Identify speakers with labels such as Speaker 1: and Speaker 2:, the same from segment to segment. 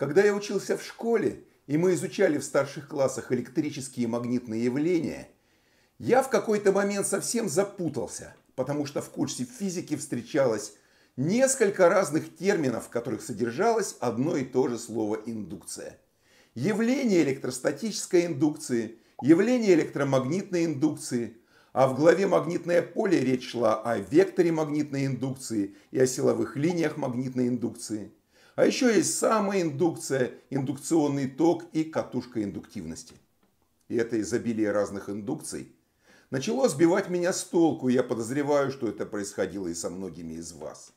Speaker 1: Когда я учился в школе, и мы изучали в старших классах электрические и магнитные явления, я в какой-то момент совсем запутался, потому что в курсе физики встречалось несколько разных терминов, в которых содержалось одно и то же слово «индукция». Явление электростатической индукции, явление электромагнитной индукции, а в главе «Магнитное поле» речь шла о векторе магнитной индукции и о силовых линиях магнитной индукции – а еще есть самоиндукция, индукционный ток и катушка индуктивности. И это изобилие разных индукций начало сбивать меня с толку, и я подозреваю, что это происходило и со многими из вас.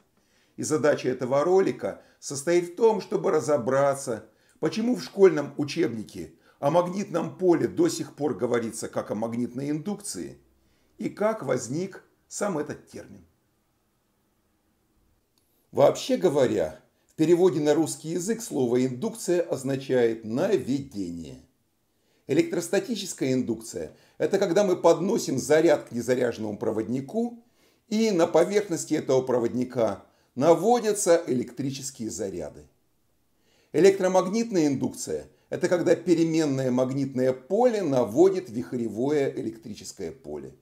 Speaker 1: И задача этого ролика состоит в том, чтобы разобраться, почему в школьном учебнике о магнитном поле до сих пор говорится как о магнитной индукции, и как возник сам этот термин. Вообще говоря, в переводе на русский язык слово «индукция» означает «наведение». Электростатическая индукция – это когда мы подносим заряд к незаряженному проводнику, и на поверхности этого проводника наводятся электрические заряды. Электромагнитная индукция – это когда переменное магнитное поле наводит вихревое электрическое поле.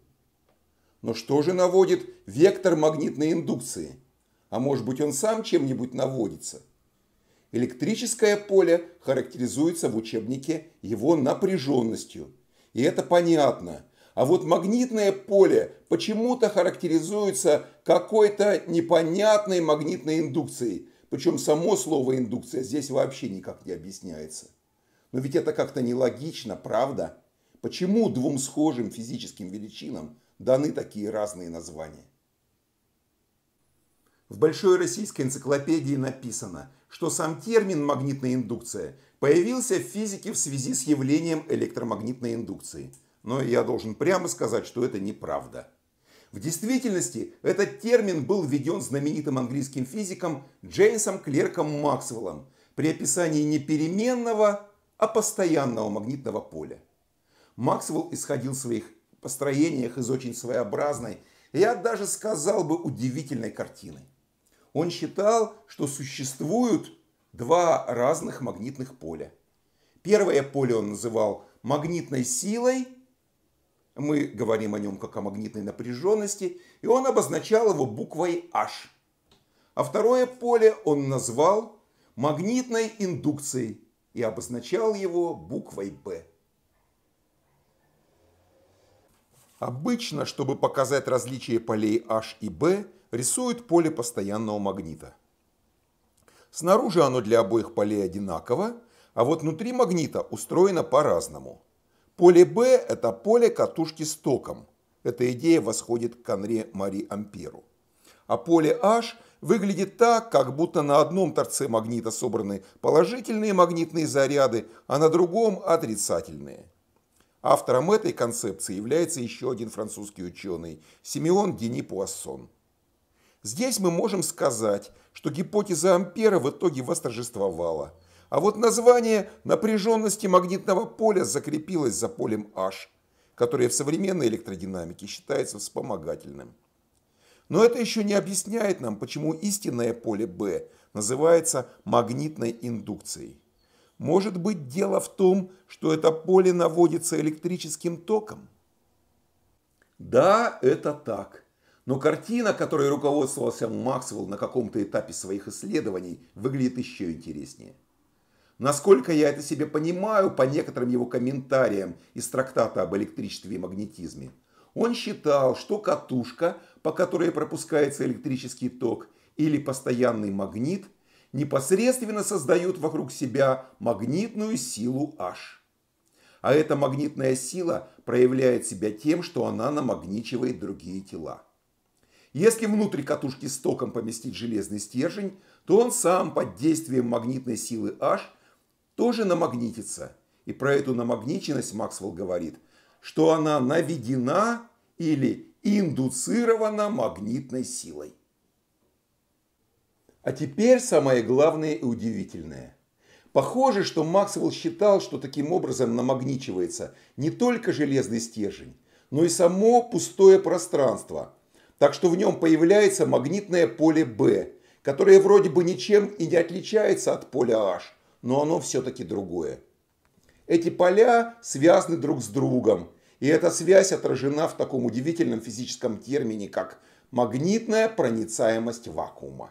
Speaker 1: Но что же наводит вектор магнитной индукции – а может быть он сам чем-нибудь наводится. Электрическое поле характеризуется в учебнике его напряженностью. И это понятно. А вот магнитное поле почему-то характеризуется какой-то непонятной магнитной индукцией. Причем само слово индукция здесь вообще никак не объясняется. Но ведь это как-то нелогично, правда? Почему двум схожим физическим величинам даны такие разные названия? В Большой российской энциклопедии написано, что сам термин «магнитная индукция» появился в физике в связи с явлением электромагнитной индукции. Но я должен прямо сказать, что это неправда. В действительности этот термин был введен знаменитым английским физиком Джеймсом Клерком Максвеллом при описании не переменного, а постоянного магнитного поля. Максвелл исходил в своих построениях из очень своеобразной, я даже сказал бы, удивительной картины. Он считал, что существуют два разных магнитных поля. Первое поле он называл магнитной силой, мы говорим о нем как о магнитной напряженности, и он обозначал его буквой H. А второе поле он назвал магнитной индукцией и обозначал его буквой B. Обычно, чтобы показать различие полей H и B, рисует поле постоянного магнита. Снаружи оно для обоих полей одинаково, а вот внутри магнита устроено по-разному. Поле B – это поле катушки с током. Эта идея восходит к Анре Мари Амперу. А поле H выглядит так, как будто на одном торце магнита собраны положительные магнитные заряды, а на другом – отрицательные. Автором этой концепции является еще один французский ученый – Симеон Дени Пуассон. Здесь мы можем сказать, что гипотеза Ампера в итоге восторжествовала. А вот название напряженности магнитного поля закрепилось за полем H, которое в современной электродинамике считается вспомогательным. Но это еще не объясняет нам, почему истинное поле B называется магнитной индукцией. Может быть, дело в том, что это поле наводится электрическим током? Да, это так. Но картина, которой руководствовался Максвелл на каком-то этапе своих исследований, выглядит еще интереснее. Насколько я это себе понимаю по некоторым его комментариям из трактата об электричестве и магнетизме, он считал, что катушка, по которой пропускается электрический ток, или постоянный магнит непосредственно создают вокруг себя магнитную силу H. А эта магнитная сила проявляет себя тем, что она намагничивает другие тела. Если внутрь катушки с током поместить железный стержень, то он сам под действием магнитной силы H тоже намагнитится. И про эту намагниченность Максвелл говорит, что она наведена или индуцирована магнитной силой. А теперь самое главное и удивительное. Похоже, что Максвелл считал, что таким образом намагничивается не только железный стержень, но и само пустое пространство – так что в нем появляется магнитное поле B, которое вроде бы ничем и не отличается от поля H, но оно все-таки другое. Эти поля связаны друг с другом, и эта связь отражена в таком удивительном физическом термине, как магнитная проницаемость вакуума.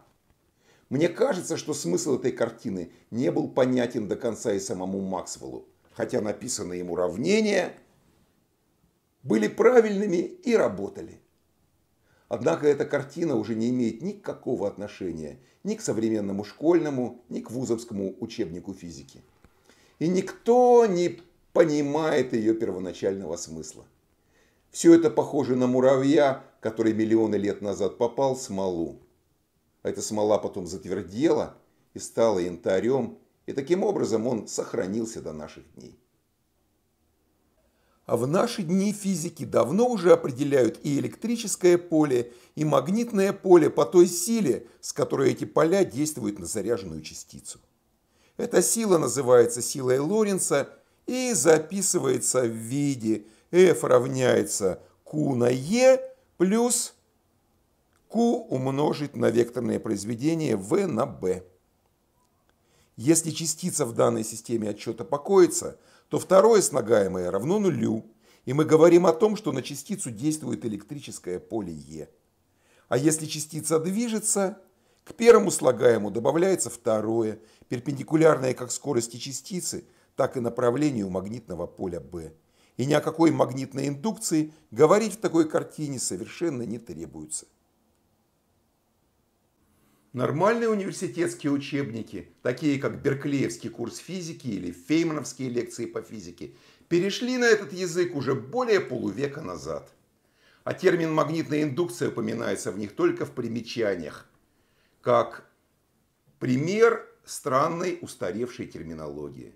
Speaker 1: Мне кажется, что смысл этой картины не был понятен до конца и самому Максвеллу, хотя написанные ему уравнения были правильными и работали. Однако эта картина уже не имеет никакого отношения ни к современному школьному, ни к вузовскому учебнику физики. И никто не понимает ее первоначального смысла. Все это похоже на муравья, который миллионы лет назад попал в смолу. А эта смола потом затвердела и стала янтарем, и таким образом он сохранился до наших дней. А в наши дни физики давно уже определяют и электрическое поле, и магнитное поле по той силе, с которой эти поля действуют на заряженную частицу. Эта сила называется силой Лоренца и записывается в виде F равняется Q на E плюс Q умножить на векторное произведение V на B. Если частица в данной системе отчета покоится – то второе слагаемое равно нулю, и мы говорим о том, что на частицу действует электрическое поле Е. А если частица движется, к первому слагаемому добавляется второе, перпендикулярное как скорости частицы, так и направлению магнитного поля B. И ни о какой магнитной индукции говорить в такой картине совершенно не требуется. Нормальные университетские учебники, такие как Берклеевский курс физики или Феймановские лекции по физике, перешли на этот язык уже более полувека назад. А термин «магнитная индукция» упоминается в них только в примечаниях, как пример странной устаревшей терминологии.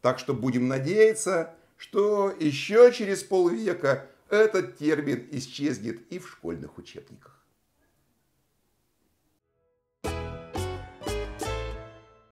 Speaker 1: Так что будем надеяться, что еще через полвека этот термин исчезнет и в школьных учебниках.